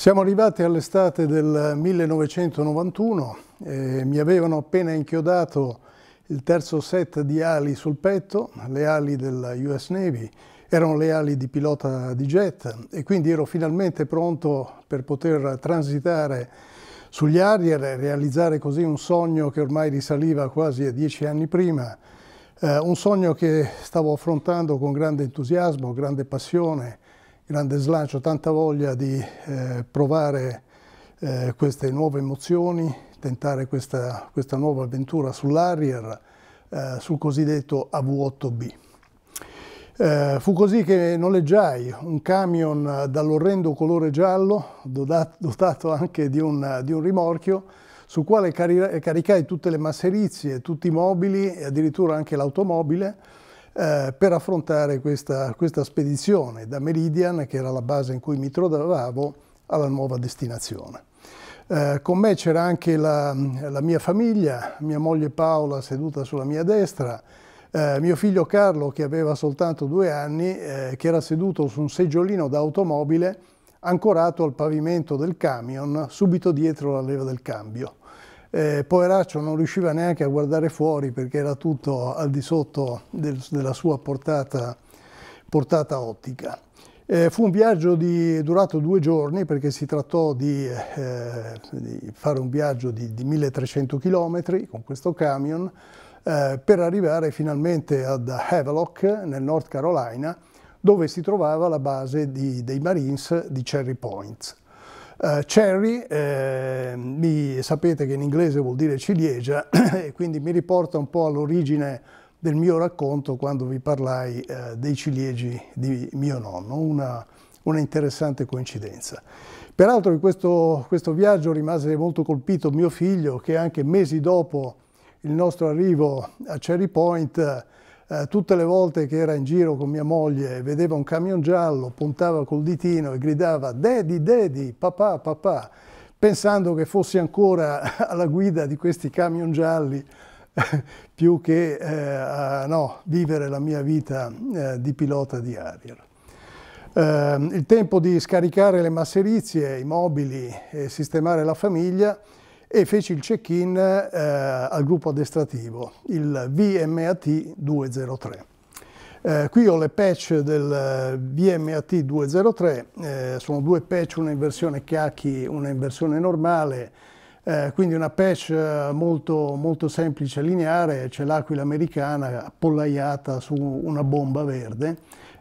Siamo arrivati all'estate del 1991, eh, mi avevano appena inchiodato il terzo set di ali sul petto, le ali della US Navy, erano le ali di pilota di jet e quindi ero finalmente pronto per poter transitare sugli Harrier e realizzare così un sogno che ormai risaliva quasi a dieci anni prima, eh, un sogno che stavo affrontando con grande entusiasmo, grande passione, grande slancio, tanta voglia di eh, provare eh, queste nuove emozioni, tentare questa, questa nuova avventura sull'Harrier, eh, sul cosiddetto AV8B. Eh, fu così che noleggiai un camion dall'orrendo colore giallo, dotato anche di un, di un rimorchio, sul quale caricai tutte le masserizie, tutti i mobili e addirittura anche l'automobile, eh, per affrontare questa, questa spedizione da Meridian, che era la base in cui mi trovavo, alla nuova destinazione. Eh, con me c'era anche la, la, mia famiglia, mia moglie Paola seduta sulla mia destra, eh, mio figlio Carlo che aveva soltanto due anni, eh, che era seduto su un seggiolino d'automobile ancorato al pavimento del camion subito dietro la leva del cambio. Eh, poveraccio non riusciva neanche a guardare fuori perché era tutto al di sotto del, della sua portata, portata ottica. Eh, fu un viaggio di, durato due giorni perché si trattò di, eh, di fare un viaggio di, di 1300 km con questo camion eh, per arrivare finalmente ad Havelock nel North Carolina dove si trovava la base dei Marines di Cherry Point. Uh, cherry, eh, mi, sapete che in inglese vuol dire ciliegia, e quindi mi riporta un po' all'origine del mio racconto quando vi parlai eh, dei ciliegi di mio nonno, una, una interessante coincidenza. Peraltro di questo, questo, viaggio rimase molto colpito mio figlio che anche mesi dopo il nostro arrivo a Cherry Point eh, tutte le volte che era in giro con mia moglie vedeva un camion giallo, puntava col ditino e gridava Daddy, Daddy, papà, papà, pensando che fossi ancora alla guida di questi camion gialli più che eh, a, no, vivere la mia vita eh, di pilota di Ariel. Eh, il tempo di scaricare le masserizie, i mobili e sistemare la famiglia e feci il check-in eh, al gruppo addestrativo, il VMAT 203. Eh, qui ho le patch del eh, VMAT 203, eh, sono due patch, una in versione chiacchi, una in versione normale, eh, quindi una patch eh, molto, molto semplice, lineare, c'è l'aquila americana appollaiata su una bomba verde,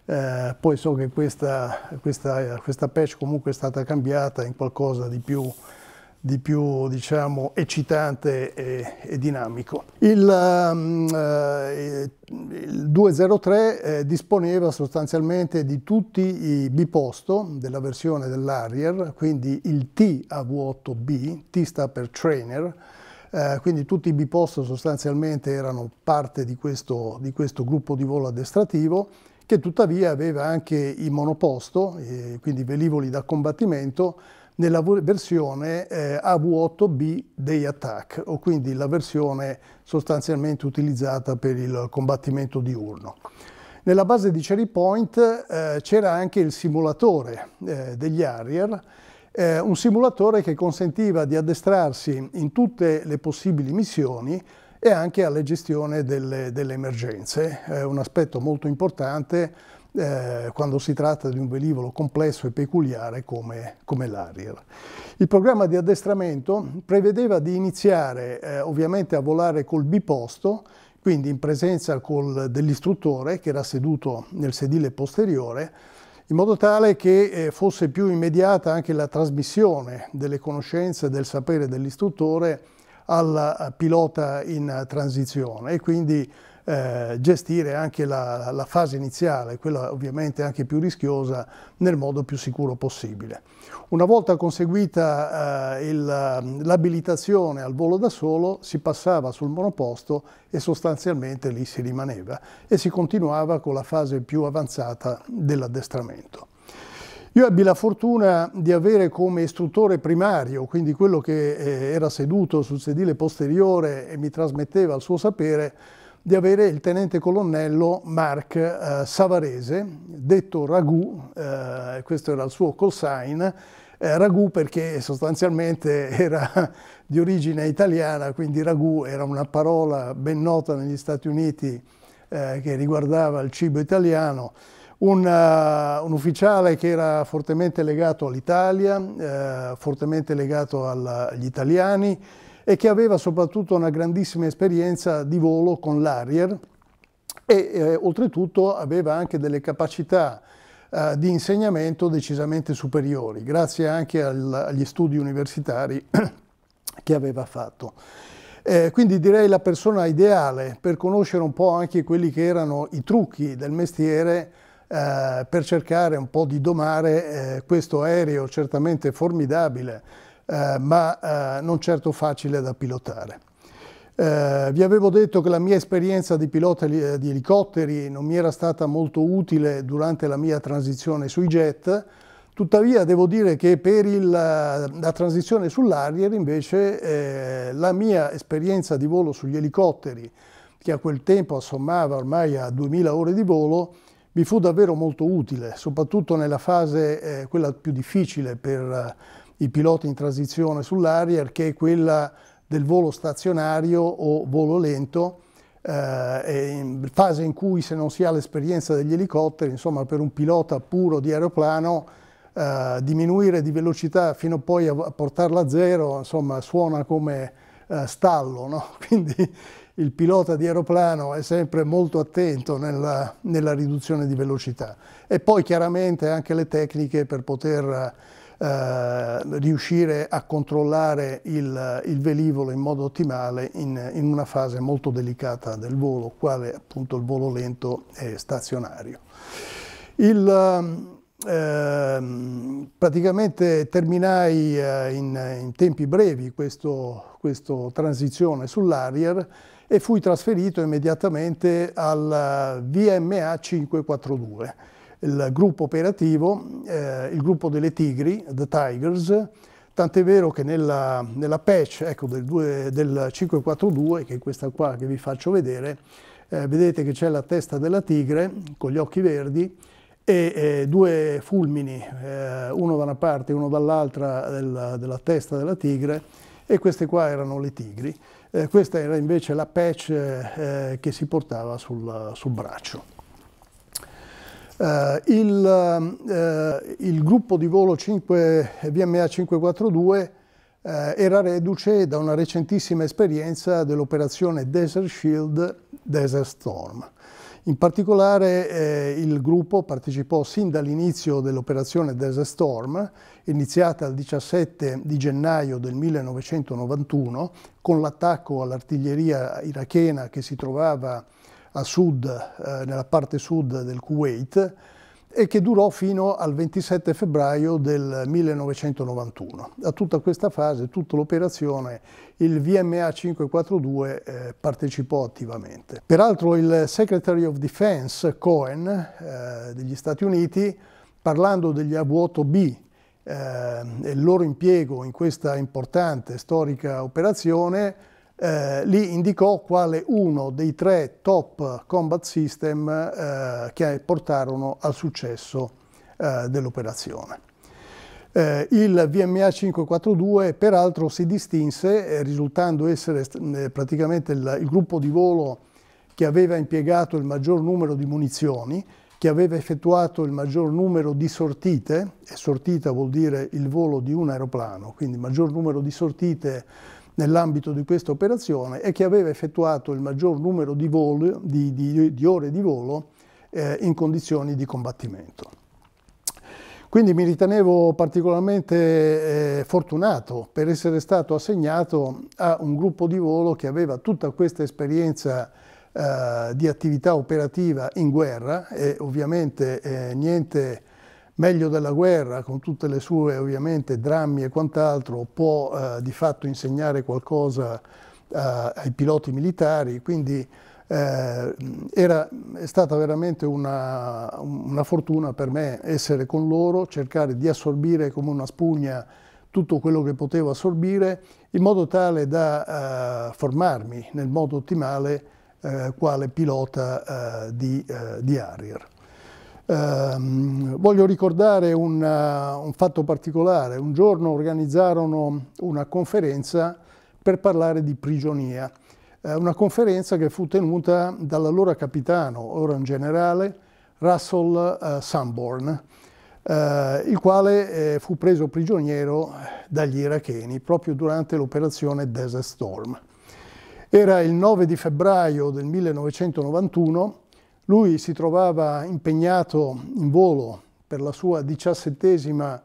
eh, poi so che questa, questa, questa patch comunque è stata cambiata in qualcosa di più di più diciamo, eccitante e, e dinamico. Il, um, eh, il 203 eh, disponeva sostanzialmente di tutti i biposto della versione dell'Harrier, quindi il T a 8 B, T sta per trainer, eh, quindi tutti i biposto sostanzialmente erano parte di questo, di questo gruppo di volo addestrativo che tuttavia aveva anche i monoposto, eh, quindi velivoli da combattimento, nella versione eh, AV8B dei Attack, o quindi la versione sostanzialmente utilizzata per il combattimento diurno. Nella base di Cherry Point eh, c'era anche il simulatore eh, degli Harrier, eh, un simulatore che consentiva di addestrarsi in tutte le possibili missioni e anche alla gestione delle, delle emergenze, un aspetto molto importante eh, quando si tratta di un velivolo complesso e peculiare come, come l'Ariel. Il programma di addestramento prevedeva di iniziare eh, ovviamente a volare col biposto, quindi in presenza dell'istruttore che era seduto nel sedile posteriore, in modo tale che eh, fosse più immediata anche la trasmissione delle conoscenze, e del sapere dell'istruttore al eh, pilota in transizione e quindi eh, gestire anche la, la, fase iniziale, quella ovviamente anche più rischiosa, nel modo più sicuro possibile. Una volta conseguita eh, l'abilitazione al volo da solo, si passava sul monoposto e sostanzialmente lì si rimaneva e si continuava con la fase più avanzata dell'addestramento. Io ebbi la fortuna di avere come istruttore primario, quindi quello che eh, era seduto sul sedile posteriore e mi trasmetteva il suo sapere, di avere il tenente colonnello Mark eh, Savarese, detto Ragù, eh, questo era il suo call sign, eh, Ragù perché sostanzialmente era di origine italiana, quindi Ragù era una parola ben nota negli Stati Uniti eh, che riguardava il cibo italiano, un, uh, un, ufficiale che era fortemente legato all'Italia, eh, fortemente legato al, agli italiani, e che aveva soprattutto una grandissima esperienza di volo con l'Arier e eh, oltretutto aveva anche delle capacità eh, di insegnamento decisamente superiori, grazie anche al, agli studi universitari che aveva fatto. Eh, quindi direi la persona ideale per conoscere un po' anche quelli che erano i trucchi del mestiere eh, per cercare un po' di domare eh, questo aereo certamente formidabile eh, ma eh, non certo facile da pilotare. Eh, vi avevo detto che la mia esperienza di pilota eh, di elicotteri non mi era stata molto utile durante la mia transizione sui jet, tuttavia devo dire che per il, eh, la transizione sull'Arier invece eh, la mia esperienza di volo sugli elicotteri, che a quel tempo assommava ormai a 2000 ore di volo, mi fu davvero molto utile, soprattutto nella fase, eh, quella più difficile per i piloti in transizione sull'Arier, che è quella del volo stazionario o volo lento, eh, fase in cui se non si ha l'esperienza degli elicotteri, insomma per un pilota puro di aeroplano, eh, diminuire di velocità fino poi a, portarla a zero, insomma suona come eh, stallo, no? quindi il pilota di aeroplano è sempre molto attento nella, nella riduzione di velocità. E poi chiaramente anche le tecniche per poter eh, riuscire a controllare il, il, velivolo in modo ottimale in, in, una fase molto delicata del volo, quale appunto il volo lento e stazionario. Il, eh, praticamente terminai eh, in, in, tempi brevi questa transizione sull'Arier e fui trasferito immediatamente al eh, VMA 542 il gruppo operativo, eh, il gruppo delle Tigri, The Tigers, tant'è vero che nella, nella patch ecco, del, 2, del 542, che è questa qua che vi faccio vedere, eh, vedete che c'è la testa della tigre con gli occhi verdi e eh, due fulmini, eh, uno da una parte e uno dall'altra della, della, testa della tigre e queste qua erano le tigri. Eh, questa era invece la patch eh, eh, che si portava sul, sul braccio. Eh, il, eh, il, gruppo di volo 5, VMA 542 eh, era reduce da una recentissima esperienza dell'operazione Desert Shield Desert Storm. In particolare eh, il gruppo partecipò sin dall'inizio dell'operazione Desert Storm, iniziata il 17 di gennaio del 1991, con l'attacco all'artiglieria irachena che si trovava a sud, eh, nella parte sud del Kuwait e che durò fino al 27 febbraio del 1991. A tutta questa fase, tutta l'operazione, il VMA 542 eh, partecipò attivamente. Peraltro il Secretary of Defense Cohen eh, degli Stati Uniti, parlando degli AV-8B eh, e il loro impiego in questa importante storica operazione, eh, lì indicò quale uno dei tre top combat system eh, che portarono al successo eh, dell'operazione. Eh, il VMA 542 peraltro si distinse eh, risultando essere eh, praticamente il, il gruppo di volo che aveva impiegato il maggior numero di munizioni, che aveva effettuato il maggior numero di sortite, e sortita vuol dire il volo di un aeroplano, quindi il maggior numero di sortite nell'ambito di questa operazione e che aveva effettuato il maggior numero di, volo, di, di, di ore di volo eh, in condizioni di combattimento. Quindi mi ritenevo particolarmente eh, fortunato per essere stato assegnato a un gruppo di volo che aveva tutta questa esperienza eh, di attività operativa in guerra e ovviamente eh, niente meglio della guerra, con tutte le sue ovviamente drammi e quant'altro, può eh, di fatto insegnare qualcosa eh, ai piloti militari, quindi eh, era, è stata veramente una, una, fortuna per me essere con loro, cercare di assorbire come una spugna tutto quello che potevo assorbire in modo tale da eh, formarmi nel modo ottimale eh, quale pilota eh, di, di Harrier. Eh, voglio ricordare un, eh, un fatto particolare. Un giorno organizzarono una conferenza per parlare di prigionia. Eh, una conferenza che fu tenuta dall'allora capitano, ora un generale, Russell eh, Sanborn, eh, il quale eh, fu preso prigioniero dagli iracheni proprio durante l'operazione Desert Storm. Era il 9 di febbraio del 1991 lui si trovava impegnato in volo per la sua diciassettesima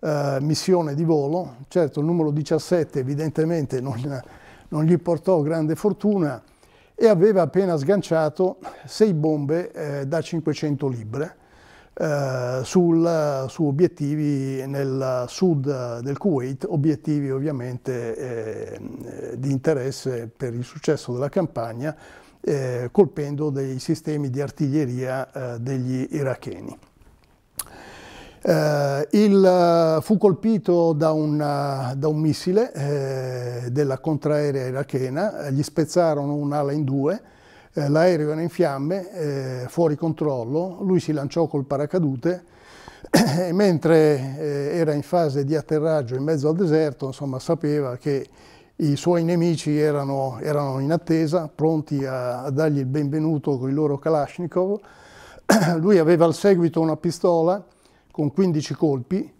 eh, missione di volo, certo il numero 17 evidentemente non, non gli portò grande fortuna e aveva appena sganciato sei bombe eh, da 500 libre eh, sul, su obiettivi nel sud del Kuwait, obiettivi ovviamente eh, di interesse per il successo della campagna, eh, colpendo dei sistemi di artiglieria eh, degli iracheni. Eh, il, eh, fu colpito da, una, eh, da un missile eh, della contraerea irachena, gli spezzarono un'ala in due, l'aereo era in fiamme, fuori controllo, lui si lanciò col paracadute, e mentre era in fase di atterraggio in mezzo al deserto, insomma, sapeva che i suoi nemici erano, erano in attesa, pronti a, a dargli il benvenuto con i loro Kalashnikov. Lui aveva al seguito una pistola con 15 colpi,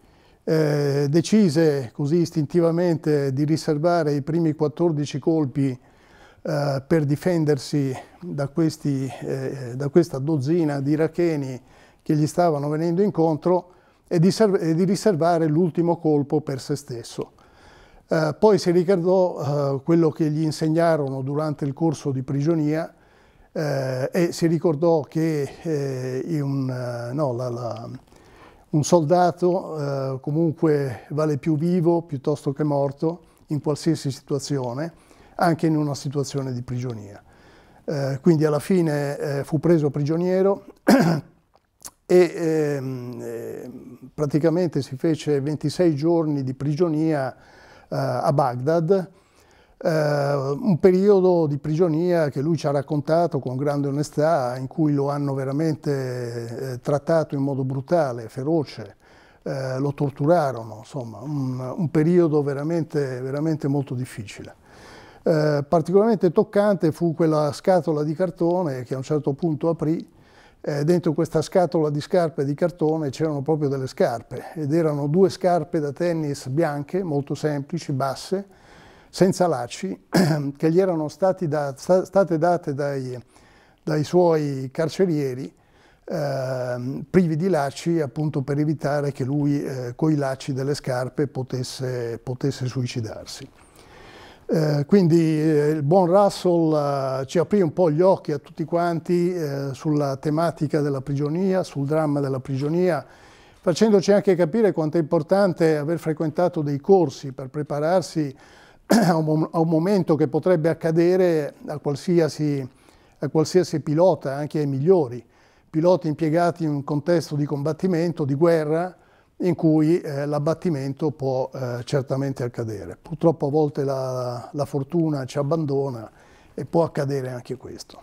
eh, decise così istintivamente di riservare i primi 14 colpi eh, per difendersi da, questi, eh, da, questa dozzina di iracheni che gli stavano venendo incontro e di, e di riservare l'ultimo colpo per se stesso. Eh, poi si ricordò eh, quello che gli insegnarono durante il corso di prigionia eh, e si ricordò che eh, un, eh, no, la, la, un, soldato comunque vale più vivo piuttosto che morto in qualsiasi situazione, anche in una situazione di prigionia. quindi alla fine fu preso prigioniero e ehm, praticamente si fece 26 giorni di prigionia eh, a Baghdad, eh, un periodo di prigionia che lui ci ha raccontato con grande onestà, in cui lo hanno veramente eh, trattato in modo brutale, feroce, lo torturarono, insomma, un, un periodo veramente, veramente molto difficile. Eh, particolarmente toccante fu quella scatola di cartone che a un certo punto aprì eh, dentro questa scatola di scarpe di cartone c'erano proprio delle scarpe ed erano due scarpe da tennis bianche, molto semplici, basse, senza lacci, che gli erano da, sta, state date dai, dai suoi carcerieri eh, privi di lacci appunto per evitare che lui eh, i lacci delle scarpe potesse, potesse suicidarsi. Eh, quindi eh, il buon Russell eh, ci aprì un po' gli occhi a tutti quanti eh, sulla tematica della prigionia, sul dramma della prigionia, facendoci anche capire quanto è importante aver frequentato dei corsi per prepararsi a un, a un momento che potrebbe accadere a qualsiasi, a qualsiasi pilota, anche ai migliori, piloti impiegati in un contesto di combattimento, di guerra, in cui eh, l'abbattimento può eh, certamente accadere. Purtroppo a volte la, la, fortuna ci abbandona e può accadere anche questo.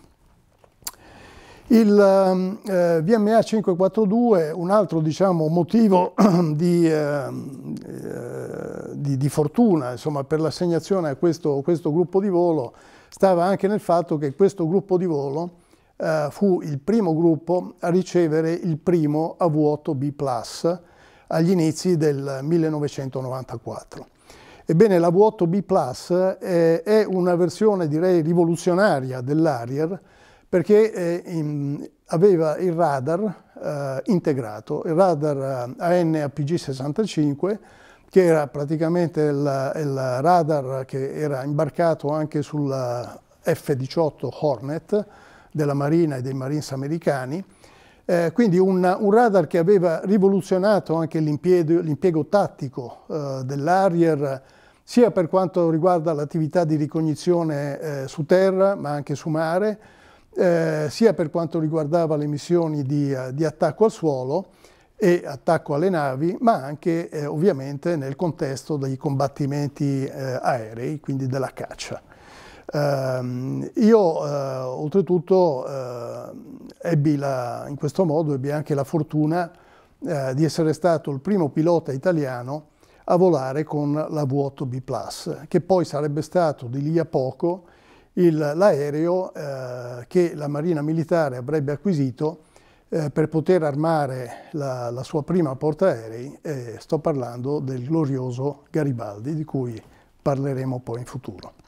Il ehm, eh, VMA 542, un altro diciamo, motivo di, ehm, eh, di, di fortuna insomma, per l'assegnazione a questo, questo, gruppo di volo, stava anche nel fatto che questo gruppo di volo eh, fu il primo gruppo a ricevere il primo a vuoto B+, agli inizi del 1994. Ebbene, la V8 B Plus eh, è una versione direi rivoluzionaria dell'Arier perché eh, in, aveva il radar eh, integrato, il radar eh, anapg 65 che era praticamente il, il, radar che era imbarcato anche sulla F-18 Hornet della Marina e dei Marines americani eh, quindi un, un, radar che aveva rivoluzionato anche l'impiego, tattico eh, dell'Arier, sia per quanto riguarda l'attività di ricognizione eh, su terra, ma anche su mare, eh, sia per quanto riguardava le missioni di, eh, di, attacco al suolo e attacco alle navi, ma anche eh, ovviamente nel contesto dei combattimenti aerei, quindi della caccia. Eh, io eh, oltretutto eh, ebbi la, in questo modo ebbi anche la fortuna eh, di essere stato il primo pilota italiano a volare con la V8B Plus, che poi sarebbe stato di lì a poco l'aereo eh, che la Marina Militare avrebbe acquisito per poter armare la, la sua prima portaerei, eh, sto parlando del glorioso Garibaldi, di cui parleremo poi in futuro.